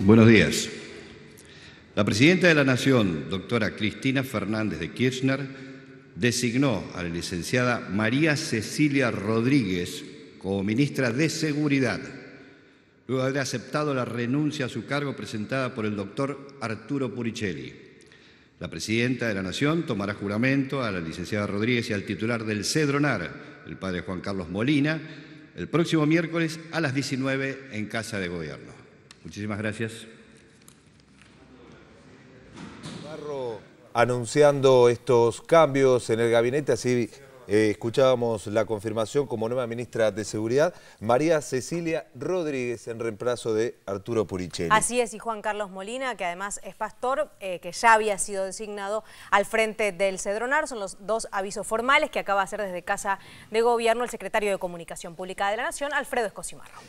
Buenos días. La presidenta de la Nación, doctora Cristina Fernández de Kirchner, designó a la licenciada María Cecilia Rodríguez como ministra de Seguridad, luego de haber aceptado la renuncia a su cargo presentada por el doctor Arturo Puricelli. La presidenta de la Nación tomará juramento a la licenciada Rodríguez y al titular del Cedronar, el padre Juan Carlos Molina, el próximo miércoles a las 19 en Casa de Gobierno. Muchísimas gracias. anunciando estos cambios en el gabinete, así eh, escuchábamos la confirmación como nueva ministra de Seguridad, María Cecilia Rodríguez en reemplazo de Arturo Puricelli. Así es, y Juan Carlos Molina, que además es pastor, eh, que ya había sido designado al frente del Cedronar. Son los dos avisos formales que acaba de hacer desde Casa de Gobierno el secretario de Comunicación Pública de la Nación, Alfredo escocimarro